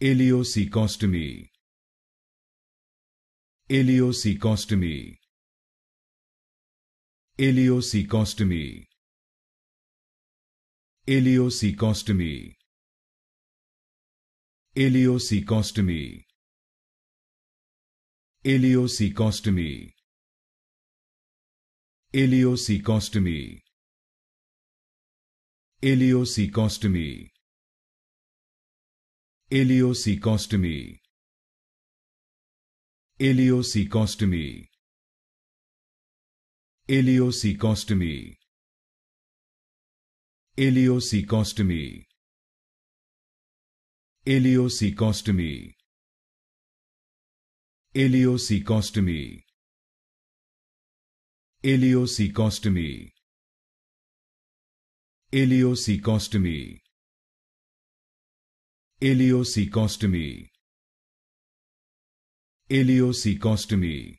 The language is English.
Ileocecostomy. Ileocecostomy. Ileocecostomy. Ileocecostomy. Ileocecostomy. Ileocecostomy. Ileocecostomy. Ileocecostomy. Ileocecostomy. Ileocecostomy. Ileocecostomy. Ileocecostomy. Ileocecostomy. Ileocecostomy. Ileocecostomy. Ileocecostomy. Ileocecostomy. Ileocecostomy.